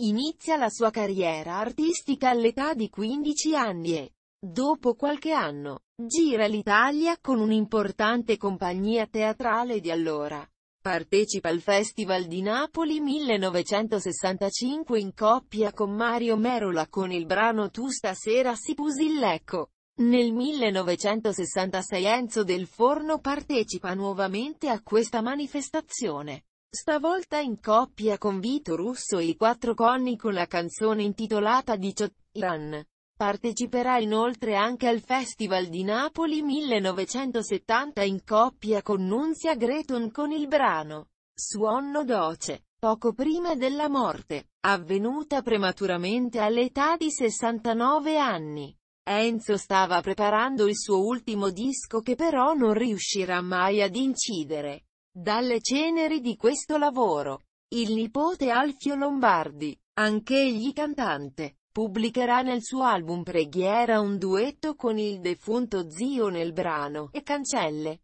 Inizia la sua carriera artistica all'età di 15 anni e, dopo qualche anno, gira l'Italia con un'importante compagnia teatrale di allora. Partecipa al Festival di Napoli 1965 in coppia con Mario Merola con il brano Tu stasera si pusillecco. Nel 1966 Enzo del Forno partecipa nuovamente a questa manifestazione. Stavolta in coppia con Vito Russo e i quattro conni con la canzone intitolata 18 Run. Parteciperà inoltre anche al Festival di Napoli 1970 in coppia con Nunzia Greton con il brano Suonno Doce, poco prima della morte, avvenuta prematuramente all'età di 69 anni. Enzo stava preparando il suo ultimo disco che però non riuscirà mai ad incidere dalle ceneri di questo lavoro. Il nipote Alfio Lombardi, anch'egli cantante, pubblicherà nel suo album Preghiera un duetto con il defunto zio nel brano E Cancelle.